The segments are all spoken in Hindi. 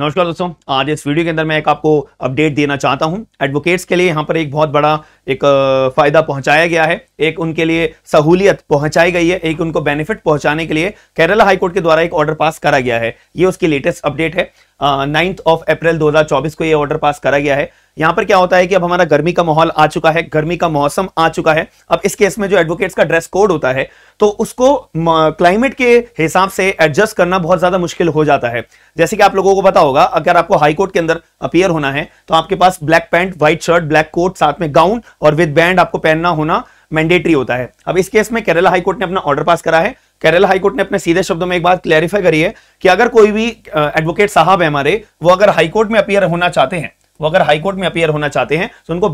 नमस्कार दोस्तों आज इस वीडियो के अंदर मैं एक आपको अपडेट देना चाहता हूं एडवोकेट्स के लिए यहां पर एक बहुत बड़ा एक फायदा पहुंचाया गया है एक उनके लिए सहूलियत पहुंचाई गई है एक उनको बेनिफिट पहुंचाने के लिए केरला हाईकोर्ट के द्वारा एक ऑर्डर पास करा गया है ये उसकी लेटेस्ट अपडेट है नाइन्थ ऑफ अप्रैल दो को ये ऑर्डर पास करा गया है यहां पर क्या होता है कि अब हमारा गर्मी का माहौल आ चुका है गर्मी का मौसम आ चुका है अब इस केस में जो एडवोकेट्स का ड्रेस कोड होता है तो उसको क्लाइमेट के हिसाब से एडजस्ट करना बहुत ज्यादा मुश्किल हो जाता है जैसे कि आप लोगों को पता होगा अगर आपको हाईकोर्ट के अंदर अपियर होना है तो आपके पास black pant white shirt black coat साथ में गाउन और विद बैंड आपको पहनना होना मैंडेटरी होता है अब इस केस में केरला हाईकोर्ट ने अपना ऑर्डर पास करा है केरला हाईकोर्ट ने अपने सीधे शब्दों में एक बात क्लैरिफाई करी है कि अगर कोई भी एडवोकेट साहब है हमारे वो अगर हाईकोर्ट में अपियर होना चाहते हैं वो अगर हाईकोर्ट में अपियर होना चाहते हैं तो उनको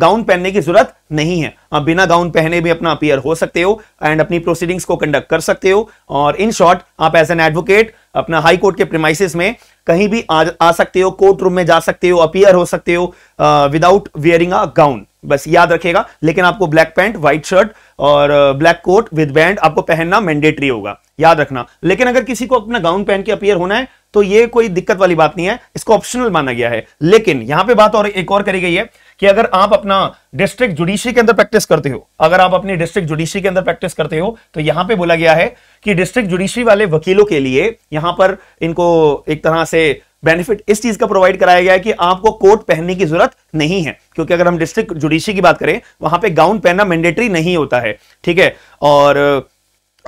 गाउन पहनने की जरूरत नहीं है आप बिना गाउन पहने भी अपना अपियर हो सकते हो एंड अपनी प्रोसीडिंग्स को कंडक्ट कर सकते हो और इन शॉर्ट आप एज एन एडवोकेट अपना हाई कोर्ट के प्रिमाइसिस में कहीं भी आ, आ सकते हो कोर्ट रूम में जा सकते हो अपियर हो सकते हो विदाउट वियरिंग अ गाउन बस याद रखेगा लेकिन आपको ब्लैक पैंट व्हाइट शर्ट और ब्लैक कोट विद बैंड आपको पहनना मैंडेटरी होगा याद रखना लेकिन अगर किसी को अपना गाउन पहन के अपियर होना है तो ये कोई दिक्कत वाली बात नहीं है इसको ऑप्शनल माना गया है लेकिन यहां पे बात और एक और करी गई है कि अगर आप अपना डिस्ट्रिक्ट जुडिशरी के अंदर प्रैक्टिस करते हो अगर आप अपनी डिस्ट्रिक्ट जुडिशरी के अंदर प्रैक्टिस करते हो तो यहां पे बोला गया है कि डिस्ट्रिक्ट जुडिशरी वाले वकीलों के लिए यहां पर इनको एक तरह से बेनिफिट इस चीज का प्रोवाइड कराया गया है कि आपको कोट पहनने की जरूरत नहीं है क्योंकि अगर हम डिस्ट्रिक्ट जुडिशरी की बात करें वहां पर गाउन पहनना मैंडेटरी नहीं होता है ठीक है और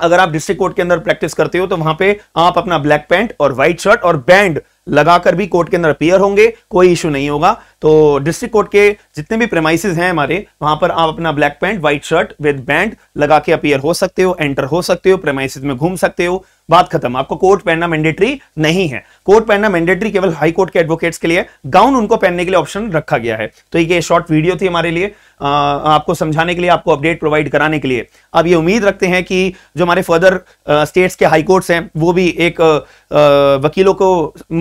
अगर आप डिस्ट्रिक्ट कोर्ट के अंदर प्रैक्टिस करते हो तो वहां पे आप अपना ब्लैक पैंट और व्हाइट शर्ट और बैंड लगाकर भी कोर्ट के अंदर अपियर होंगे कोई इशू नहीं होगा तो डिस्ट्रिक्ट कोर्ट के जितने भी प्रेमाइसिस हैं हमारे वहां पर आप अपना black pant white shirt with band लगा के अपियर हो सकते हो एंटर हो सकते हो प्रेमाइसिस में घूम सकते हो बात खत्म आपको कोट पहनना मैंडेटरी नहीं है कोट पहनना मैंडेटरी केवल हाई कोर्ट के एडवोकेट्स के लिए गाउन उनको पहनने के लिए ऑप्शन रखा गया है तो ये शॉर्ट वीडियो थी हमारे लिए आ, आपको समझाने के लिए आपको अपडेट प्रोवाइड कराने के लिए अब ये उम्मीद रखते हैं कि जो हमारे फर्दर स्टेट्स के हाई कोर्ट्स हैं वो भी एक आ, आ, वकीलों को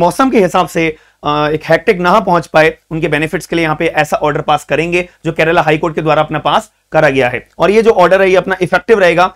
मौसम के हिसाब से एक हैक्टिक ना पहुंच पाए उनके बेनिफिट्स के लिए यहाँ पे ऐसा ऑर्डर पास करेंगे जो केरला हाईकोर्ट के द्वारा अपना पास करा गया है और ये जो ऑर्डर है ये अपना इफेक्टिव रहेगा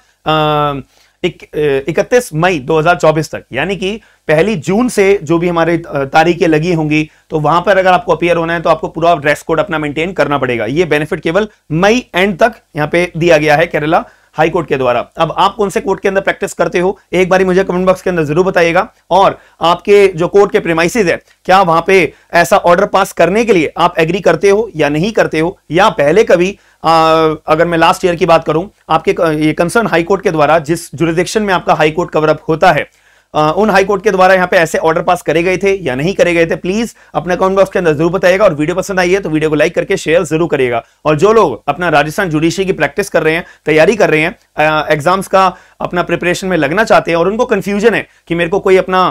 इकतीस मई 2024 तक यानी कि पहली जून से जो भी हमारे तारीखें लगी होंगी तो वहां पर अगर आपको अपियर होना है तो आपको पूरा ड्रेस कोड अपना मेंटेन करना पड़ेगा ये बेनिफिट केवल मई एंड तक यहां पे दिया गया है केरला हाई कोर्ट के द्वारा अब आप कौन से कोर्ट के अंदर प्रैक्टिस करते हो एक बार मुझे कमेंट बॉक्स के अंदर जरूर बताइएगा और आपके जो कोर्ट के प्रेमाइसिस है क्या वहां पे ऐसा ऑर्डर पास करने के लिए आप एग्री करते हो या नहीं करते हो या पहले कभी अगर मैं लास्ट ईयर की बात करूं आपके ये कंसर्न हाईकोर्ट के द्वारा जिस जुरिडिक्शन में आपका हाईकोर्ट कवरअप होता है आ, उन हाईकोर्ट के द्वारा यहाँ पे ऐसे ऑर्डर पास करे गए थे या नहीं करे गए थे प्लीज अपने कमेंट बॉक्स के अंदर जरूर बताएगा और वीडियो पसंद आई है तो वीडियो को लाइक करके शेयर जरूर करिएगा और जो लोग अपना राजस्थान जुडिशरी की प्रैक्टिस कर रहे हैं तैयारी कर रहे हैं एग्जाम्स का अपना प्रिपरेशन में लगना चाहते हैं और उनको कंफ्यूजन है कि मेरे को कोई अपना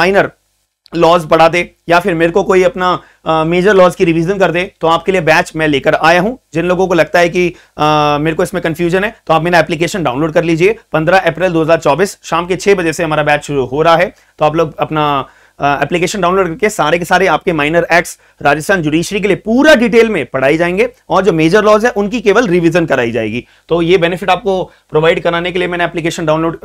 माइनर लॉज बढ़ा दे या फिर मेरे को कोई अपना मेजर लॉज की रिवीजन कर दे तो आपके लिए बैच मैं लेकर आया हूं जिन लोगों को लगता है कि आ, मेरे को इसमें कंफ्यूजन है तो आप मेरा एप्लीकेशन डाउनलोड कर लीजिए 15 अप्रैल 2024 शाम के 6 बजे से हमारा बैच शुरू हो रहा है तो आप लोग अपना एप्लीकेशन डाउनलोड करके सारे के सारे आपके माइनर एक्ट्स राजस्थान जुडिशरी के लिए पूरा डिटेल में पढ़ाई जाएंगे और जो मेजर लॉज है उनकी केवल रिविजन कराई जाएगी तो ये बेनिफिट आपको प्रोवाइड कराने के लिए मैंने एप्लीकेशन डाउनलोड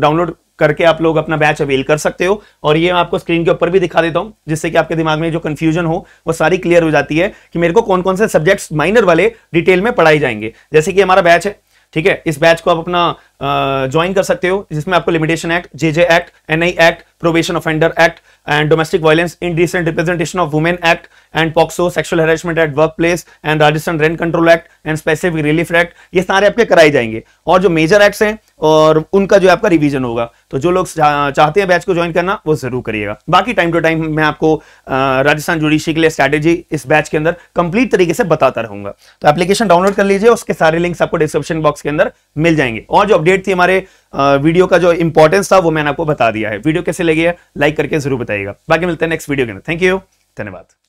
डाउनलोड करके आप लोग अपना बैच अवेल कर सकते हो और ये मैं आपको स्क्रीन के ऊपर भी दिखा देता हूँ जिससे कि आपके दिमाग में जो कंफ्यूजन हो वो सारी क्लियर हो जाती है कि मेरे को कौन कौन से सब्जेक्ट्स माइनर वाले डिटेल में पढ़ाए जाएंगे जैसे कि हमारा बैच है ठीक है इस बैच को आप अपना ज्वाइन कर सकते हो जिसमें आपको limitation act J J act I act probation offender act and domestic violence indecent representation of women act and POCSO sexual harassment at workplace and Rajasthan rent control act and specific relief act ये सारे आपके कराए जाएंगे और जो मेजर एक्ट्स हैं और उनका जो आपका रिवीजन होगा तो जो लोग चाहते हैं बैच को ज्वाइन करना वो जरूर करिएगा बाकी टाइम टू टाइम मैं आपको राजस्थान जुडिशी के लिए स्ट्रैटेजी इस बैच के अंदर कंप्लीट तरीके से बताता रहूंगा तो एप्लीकेशन डाउनलोड कर लीजिए उसके सारे लिंक्स आपको डिस्क्रिप्शन बॉक्स के अंदर मिल जाएंगे और जो अपडेट थी हमारे वीडियो का जो इंपॉर्टेंस था वो मैंने आपको बता दिया है वीडियो कैसे लगी है लाइक करके जरूर बताइएगा बाकी मिलते हैं नेक्स्ट वीडियो के अंदर थैंक यू धन्यवाद